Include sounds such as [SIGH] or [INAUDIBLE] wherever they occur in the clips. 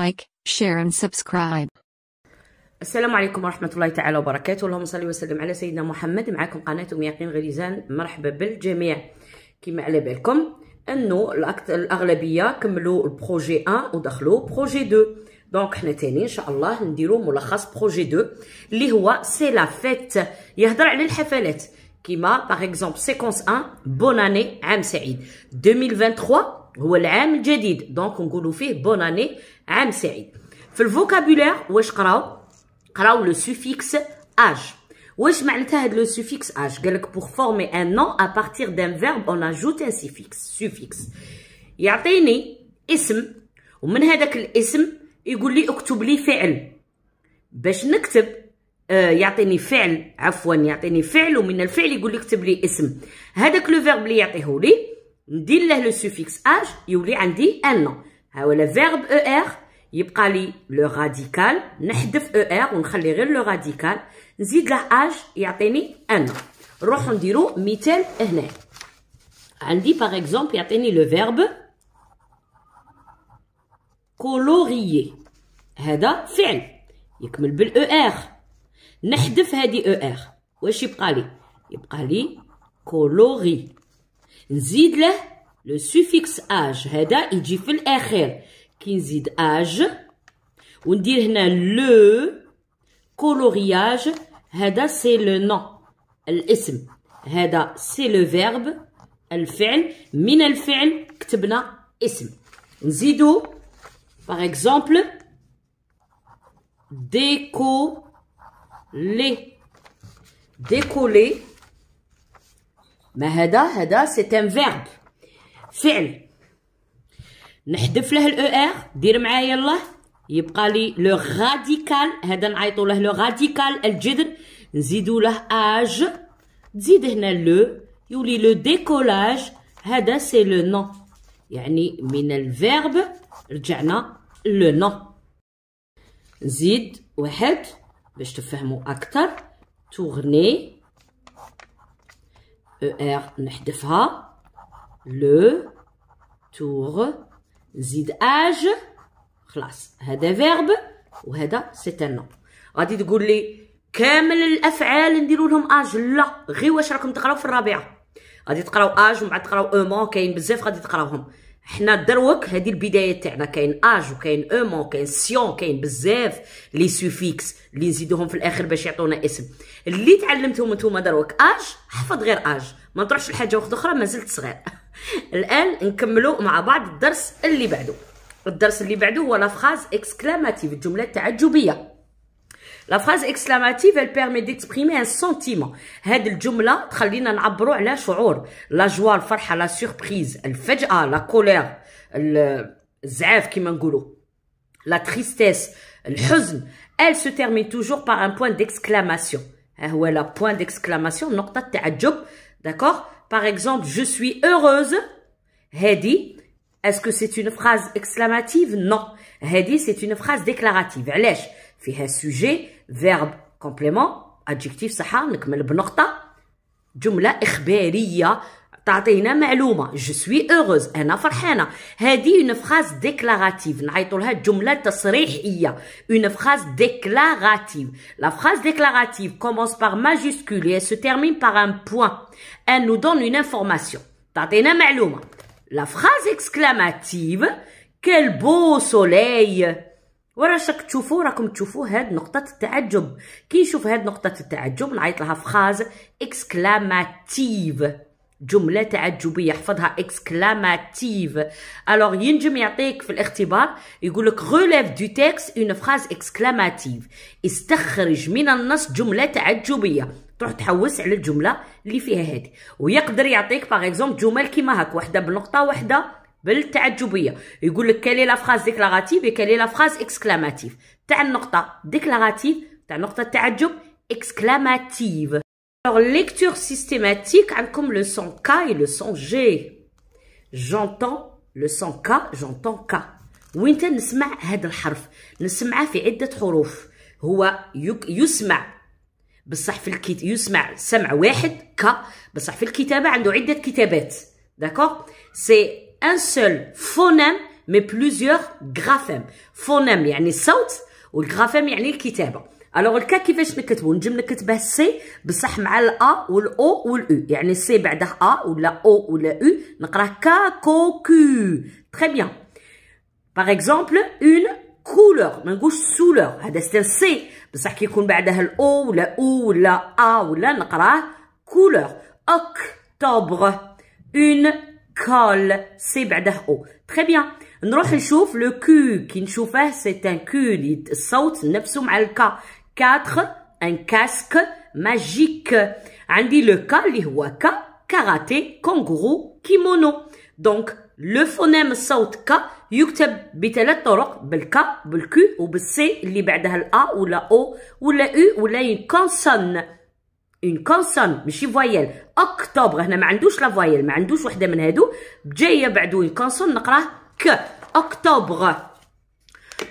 لايك شير اند سبسكرايب السلام عليكم ورحمة الله تعالى وبركاته اللهم صل وسلم على سيدنا محمد معكم قناة أم يقين غريزان مرحبا بالجميع كما على بالكم انه الاغلبيه كملوا البروجي 1 ودخلوا بروجي 2 دونك حنا تاني ان شاء الله نديروا ملخص بروجي 2 اللي هو سي لا فيت يهضر على الحفلات كيما باغ اكزومبل سيكونس 1 بون اني عام سعيد 2023 هو العام الجديد دونك نقولوا فيه بون اني عام سعيد في الفوكابولير واش قراو قراو لو سوفيكس اج واش معناتها هاد لو سوفيكس اج قالك بوغ فورمي ان نون ا بارتير دان فيرب اون اجوت ان سوفيكس سوفيكس يعطيني اسم ومن هذاك الاسم يقول لي اكتب لي فعل باش نكتب آه، يعطيني فعل عفوا يعطيني فعل ومن الفعل يقول لي اكتب لي اسم هذاك لو فيرب اللي يعطيه لي ندير له لو سوفيكس اج يولي عندي ان ها هو فيرب او ار يبقى لي لو راديكال نحذف او e ار ونخلي غير لو راديكال نزيد له اج يعطيني ان نروحو نديرو مثال هنا عندي باغ اكزومبل يعطيني لو فيرب كولوريي هذا فعل يكمل بالاو ار e نحذف هذه او e ار واش يبقى لي يبقى لي كولوري N'zidle le suffixe âge. Heda, il dit âge. On dit le coloriage. Heda c'est le nom. L'esme. Heda c'est le verbe. Elle fait. Min elle fait, c'est N'zido, par exemple, décolle. décoller, ما هذا هذا سي ان فيرب فعل نحذف له الاو ار e دير معايا الله يبقى لي لو غاديكال هذا نعيطوا له لو غاديكال الجذر نزيدوا له اج تزيد هنا لو e. يولي لو ديكولاج هذا سي لو نو يعني من الفيرب رجعنا لو نو نزيد واحد باش تفهموا اكثر تورني او e نحذفها لو تور نزيد اج خلاص هذا فيرب وهذا سي تان غادي تقول لي كامل الافعال نديروا لهم اج لا غير واش راكم تقراو في الرابعه غادي تقراو اج ومن بعد تقراو او كاين بزاف غادي تقراوهم حنا دروك هذه البدايه تاعنا كاين اج وكاين اومون كاين سيون كاين بزاف لي سوفيكس اللي نزيدوهم في الاخر باش يعطونا اسم اللي تعلمتهم نتوما دروك اج حفظ غير اج ما تروحش لحاجه واحده اخرى مازلت صغير [LAUGHS] الان نكملوا مع بعض الدرس اللي بعده الدرس اللي بعده هو لا فراز اكسكلاماتيف الجمله التعجبيه La phrase exclamative, elle permet d'exprimer un sentiment. jumla, La joie, la surprise, la colère, zaf, qui La tristesse, huzn, Elle se termine toujours par un point d'exclamation. Hein, point d'exclamation, nokta D'accord Par exemple, je suis heureuse. Est-ce que c'est une phrase exclamative Non. c'est une phrase déclarative. Alèche. Il un sujet, verbe, complément, adjectif, un nom, une phrase déclarative. Je suis heureuse. Elle dit une phrase déclarative. une phrase déclarative. La phrase déclarative commence par majuscule et se termine par un point. Elle nous donne une information. La phrase exclamative. Quel beau soleil ورا شك تشوفوا راكم تشوفوا هاد نقطة التعجب كي نشوف هاد نقطة التعجب نعيط لها فخاز اكسكلاماتيف جملة تعجبية حفظها اكسكلاماتيف الوغ ينجم يعطيك في الاختبار يقول لك غوليف دو تيكس اون فراز اكسكلاماتيف استخرج من النص جملة تعجبية تروح تحوس على الجملة اللي فيها هذه ويقدر يعطيك باغ اكزومبل جمل كيما هاك وحدة بنقطة وحدة بالتعجبيه يقول لك كالي لا فراز ديكلاراتيف كالي لا فراز اكسكلاماتيف تاع النقطه ديكلاراتيف تاع نقطه التعجب اكسكلاماتيف Alors, lecture systématique, عندكم le son K et le son G. J'entends le son K, j'entends K. وين نسمع هذا الحرف نسمعه في عدة حروف هو يسمع بصح في الكت... يسمع سمع واحد ك بصح في الكتابة عنده عدة كتابات داكوغ سي un seul phonème mais plusieurs graphèmes phonème يعني الصوت والغرافيم يعني الكتابه الوغ الكا كيفاش نكتبو نجم نكتبه سي بصح مع الا والاو A يعني سي بعده ا ولا او ولا او نقراه كا كو كو تري C'est باغ اكزومبل اون كولور qui نقولش سولور هذا سي بصح كيكون بعدها la ولا او ولا ا ولا couleur. Octobre, une couleur. كول سي بعده او تري بيان نروح نشوف لو كو كي نشوفه سي ان كو الصوت نفسه مع الكا كاتر ان كاسك ماجيك عندي لو كا اللي هو كا كاراتي كونغورو كيمونو دونك لو فونيم الصوت كا يكتب بثلاث طرق بالكا بالكو وبالسي اللي بعدها الا ولا او ولا او ولا اون كونسون une consonne ماشي voyelle octobre suis ما عندوش لا voyelle ما pas وحده consonne octobre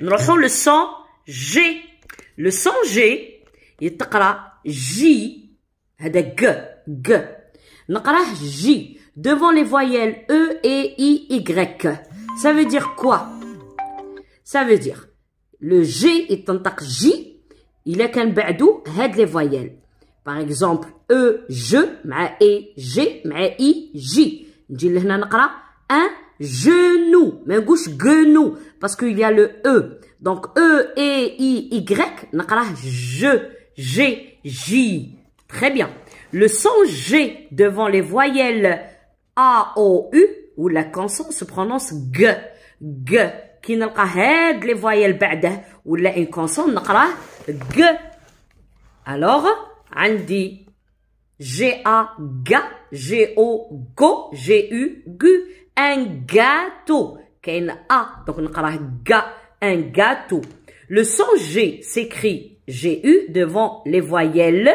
le son g le son g يتقرا j هذا g نقراه j devant les voyelles e et i y ça veut dire quoi ça veut dire le g est en tant j il est qu'un badou, voyelle les voyelles par exemple, E, je, ma E, G, ma I, J. un genou. Mais gauche, genou. Parce qu'il y a le E. Donc, E, E, I, Y. je, G, J. Très bien. Le son G devant les voyelles A, O, U, ou la consonne se prononce G. G. Qui n'a pas les voyelles بعده ou la consonne, G. Alors, عندي G A G G O Go G U Gu un gâteau كاين A donc نقراه غا un gâteau le son G s'écrit G U devant les voyelles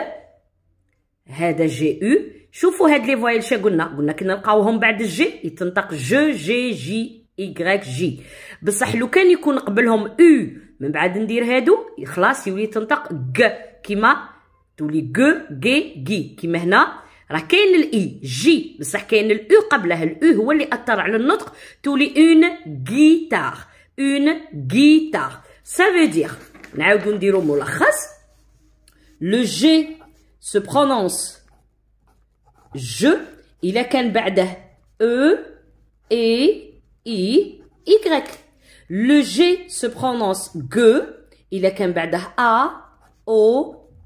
هذا G U شوفوا هاد لي فوايل شا قلنا قلنا كنا نلقاوهم بعد الجي يتنطق جو جي جي ايغريك جي بصح لو كان يكون قبلهم او من بعد ندير هادو خلاص يولي تنطق ك كيما c'est G, G, G. Comme l'I, Mais l'U L'U le qui attire le une guitare. Une guitare. Ça veut dire, le G se prononce je. il a quand même E, E, I, Y. Le G se prononce G, il a quand même A, O,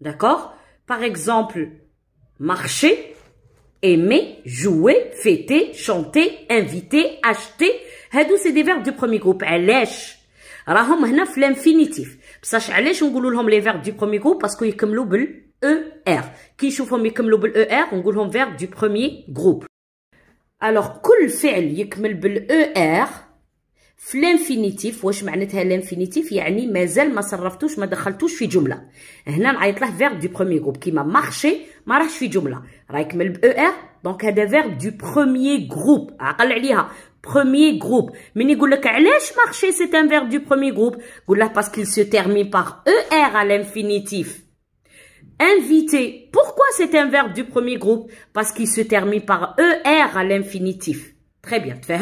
D'accord Par exemple, marcher, aimer, jouer, fêter, chanter, inviter, acheter. Hadou, c'est des verbes du premier groupe. Alèche. Rahom, hnaf, l'infinitif. Sache, alèche, on goulou les verbes du premier groupe parce qu'ils comme par ER. r. Qui chouf, on comme l'oubl, e, r, on goulou verbes du premier groupe. Alors, kul fi'l, yikmel bil e, er », في الانفينيتيف واش معناتها الانفينيتيف يعني مازال ما صرفتوش ما دخلتوش في جمله هنا نعيط له فيرب دو بروميي groupe كيما مارشي ما راهش في جمله راه يكمل ب دونك هذا فيرب دو بروميي عقل عليها بروميي groupe. من علاش invité. Pourquoi c'est un verbe du premier groupe Parce qu'il se termine par ER à l'infinitif. Très bien, tu fais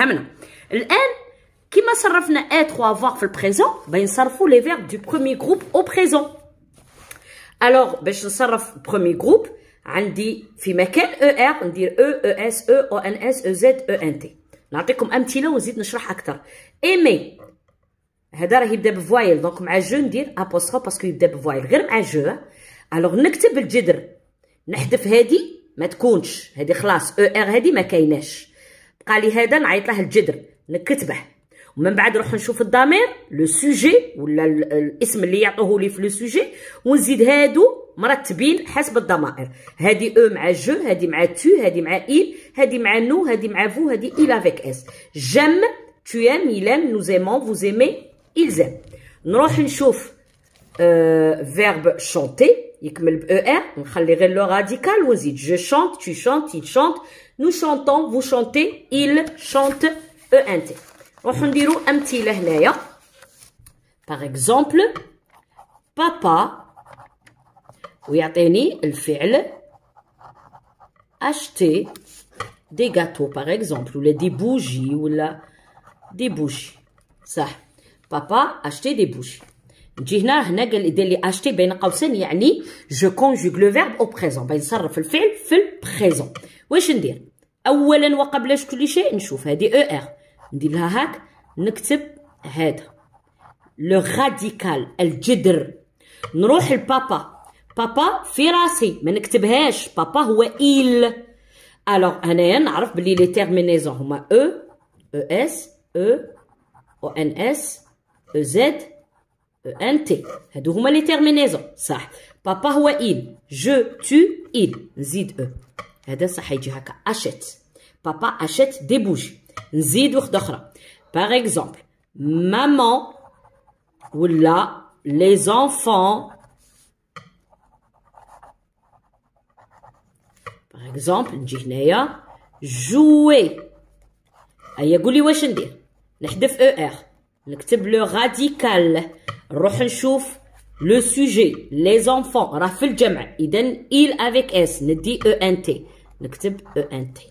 كيما صرفنا être و avoir في البريزون بنصرفوا لي فيرب دو بروميي جروب او بريزون الوغ باش نصرف بروميي جروب عندي في مكان او ار ندير او او اس او او ان اس او زد او ان تي نعطيكم امثله ونزيد نشرح اكثر ايمي هذا راه يبدا بفوايل دونك مع جو ندير ابوستروف باسكو يبدا بفوايل غير مع جو الوغ نكتب الجدر نحذف هادي ما تكونش هادي خلاص او ار هادي ما كايناش بقى لي هذا نعيط له الجذر نكتبه ومن بعد نروح نشوف الضمير لو سوجي ولا الاسم اللي يعطوه لي في لو سوجي ونزيد هادو مرتبين حسب الضمائر هادي او مع جو هادي مع تو هادي مع ايل هادي مع نو هادي مع فو هادي ايل افيك اس جم tu aimes il aime nous aimons vous aimez ils aiment نروح نشوف آه فيرب شونتي يكمل ب او er، ار نخلي غير لو راديكال ونزيد جو شونت تو شونت il شونت نو شونتون فو شونتي il شونت او ان تي Par exemple, « papa » هنايا باغ اكزومبل بابا ويعطيني الفعل acheter des gâteaux par exemple des bougies » ou « ولا دي بوجي صح بابا acheter des bougies نجي هنا هنا قال au لي اشتي بين قوسين يعني جو كونجوغ لو فيرب او بريزون présent نصرف الفعل في ندير لها هاك نكتب هذا لو راديكال الجذر نروح لبابا بابا في راسي ما نكتبهاش بابا هو إيل الوغ هنايا نعرف بلي لي تيرمينيزون هما او او اس او او ان اس او زد او ان تي هادو هما لي تيرمينيزون صح بابا هو إيل جو تو إيل نزيد او هذا صح يجي هكا اشيت بابا اشيت دي بوجي Par exemple, maman ou là les enfants. Par exemple, j'hénia jouait. Aïe, goulou, je le e le radical. On le sujet. Les enfants. Rafel Iden Il avec s. On dit E N T. On E N T.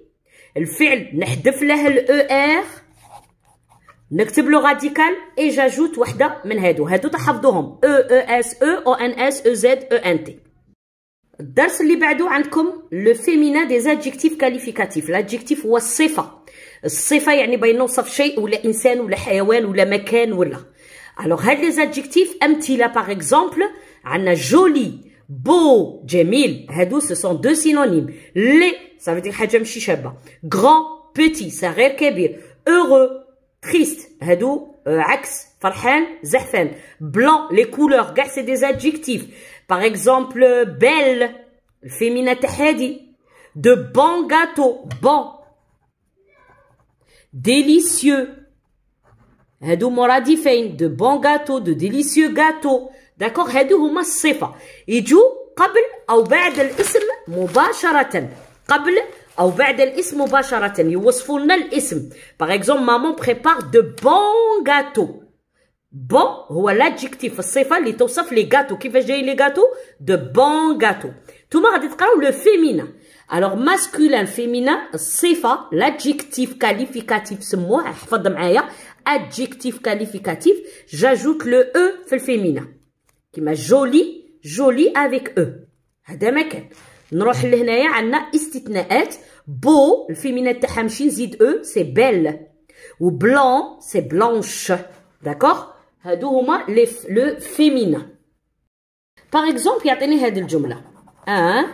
الفعل نحذف له الاو ار e نكتب له راديكال اي جاجوت وحده من هادو هادو تحفظوهم او او اس او او ان اس او زد او ان تي الدرس اللي بعدو عندكم لو فيمينا دي زادجيكتيف كاليفيكاتيف لادجيكتيف هو الصفه الصفه يعني بين نوصف شيء ولا انسان ولا حيوان ولا مكان ولا الوغ هاد لي زادجيكتيف امثله باغ اكزومبل عندنا جولي beau, Jemil, hadou, ce sont deux synonymes. Les, ça veut dire hajam shishaba. Grand, petit, ça kebir. Heureux, triste, hadou, euh, ax farhan, zahfan. Blanc, les couleurs, gars, c'est des adjectifs. Par exemple, euh, belle, féminin tahadi. De bon gâteau »,« bon. Délicieux. Hadou moradifein »,« de bon gâteau »,« de délicieux gâteau ». داكوغ هادو هما الصفه يجو قبل او بعد الاسم مباشره قبل او بعد الاسم مباشره يوصفوا لنا الاسم باغ اكزومبل مامون بريبار دو بون غاتو بون هو لادجيكتيف الصفه اللي توصف لي غاتو كيفاش جاي لي غاتو دو بون غاتو نتوما غادي تقراو لو فيمينا الوغ ماسكولان فيمينا الصفه لادجيكتيف كاليفيكاتيف سموه احفظ معايا ادجيكتيف كاليفيكاتيف جاجوت لو او في الفيمينا qui est joli, joli avec eux. Adama kan. Nous allons voir haut y a Beau, le féminin de c'est belle. Ou blanc, c'est blanche. D'accord? C'est le féminin. Par exemple, il y a une Un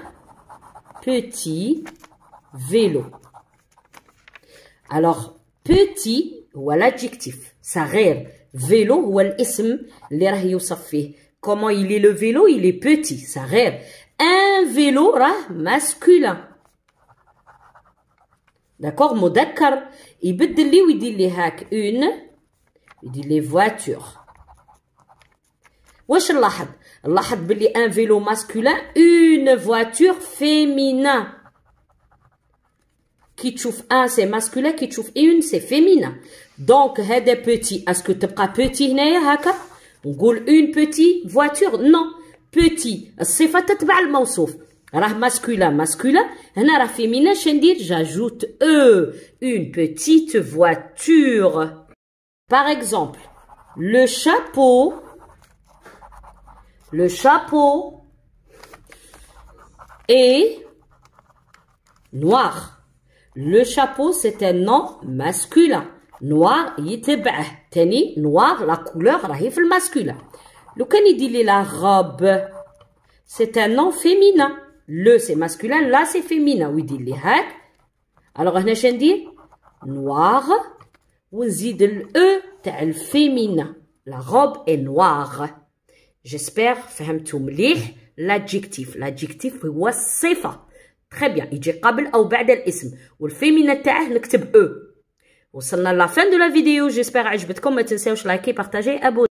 petit vélo. Alors petit, c'est l'adjectif. Ça veut dire vélo ou l'adjectif. Comment il est le vélo Il est petit, ça rêve. Un vélo là, masculin. D'accord Modakar. Il peut dire, il dit les Une, il dit les voitures. Wesh l'ahad. L'ahad, il un vélo masculin, une voiture féminin. Qui chouffe un, c'est masculin. Qui chouffe une, c'est féminin. Donc, il petit. des petits. Est-ce que tu as petit, Néa, on une petite voiture non petit c'est fait تتبع sauf. Alors masculin masculin هنا la féminin dire j'ajoute e une petite voiture par exemple le chapeau le chapeau est noir le chapeau c'est un nom masculin Noir, il est a T'as dit Noir, la couleur, c'est dans le masculin. Donc, on dit la robe. C'est un nom féminin. Le, c'est masculin. Là, c'est féminin. On dit ça. Alors, on dit noir. On ajoute le E, est féminin. La robe est noire. J'espère que vous avez compris l'adjectif. L'adjectif, c'est la Très bien, il y a de premier ou le dernier nom. le féminin, on l'écrit E. On sommes à la fin de la vidéo, j'espère que vous avez aimé, n'hésitez liker, partager et abonner.